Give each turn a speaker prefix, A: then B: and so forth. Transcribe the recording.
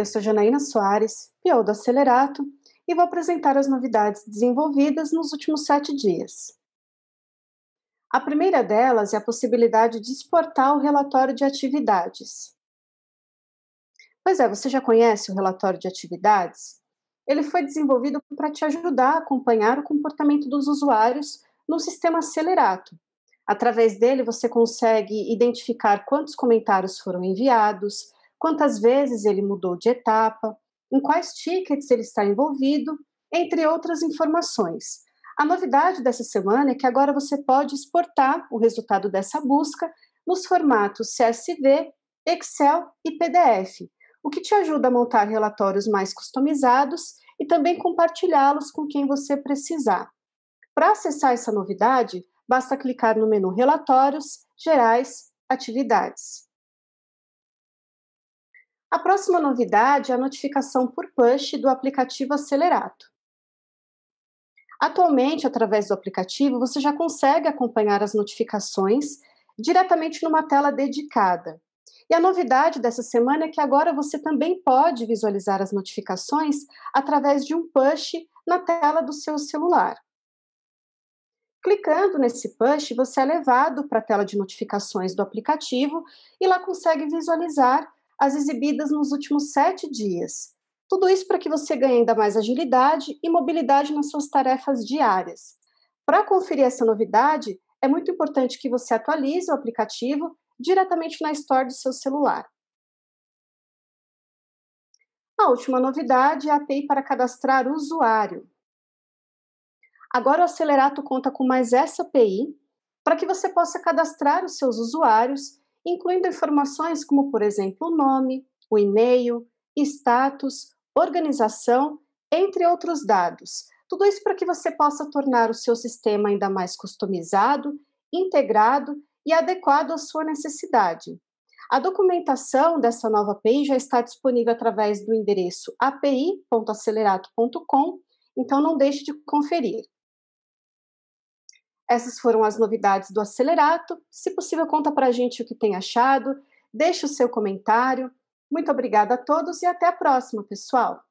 A: Eu sou Janaína Soares, PO do Acelerato, e vou apresentar as novidades desenvolvidas nos últimos sete dias. A primeira delas é a possibilidade de exportar o relatório de atividades. Pois é, você já conhece o relatório de atividades? Ele foi desenvolvido para te ajudar a acompanhar o comportamento dos usuários no sistema Acelerato. Através dele, você consegue identificar quantos comentários foram enviados, quantas vezes ele mudou de etapa, em quais tickets ele está envolvido, entre outras informações. A novidade dessa semana é que agora você pode exportar o resultado dessa busca nos formatos CSV, Excel e PDF, o que te ajuda a montar relatórios mais customizados e também compartilhá-los com quem você precisar. Para acessar essa novidade, basta clicar no menu Relatórios, Gerais, Atividades. A próxima novidade é a notificação por push do aplicativo Acelerato. Atualmente, através do aplicativo, você já consegue acompanhar as notificações diretamente numa tela dedicada. E a novidade dessa semana é que agora você também pode visualizar as notificações através de um push na tela do seu celular. Clicando nesse push, você é levado para a tela de notificações do aplicativo e lá consegue visualizar as exibidas nos últimos sete dias. Tudo isso para que você ganhe ainda mais agilidade e mobilidade nas suas tarefas diárias. Para conferir essa novidade, é muito importante que você atualize o aplicativo diretamente na Store do seu celular. A última novidade é a API para cadastrar o usuário. Agora o Acelerato conta com mais essa API para que você possa cadastrar os seus usuários incluindo informações como, por exemplo, o nome, o e-mail, status, organização, entre outros dados. Tudo isso para que você possa tornar o seu sistema ainda mais customizado, integrado e adequado à sua necessidade. A documentação dessa nova API já está disponível através do endereço api.acelerato.com, então não deixe de conferir. Essas foram as novidades do Acelerato. Se possível, conta para a gente o que tem achado, deixe o seu comentário. Muito obrigada a todos e até a próxima, pessoal!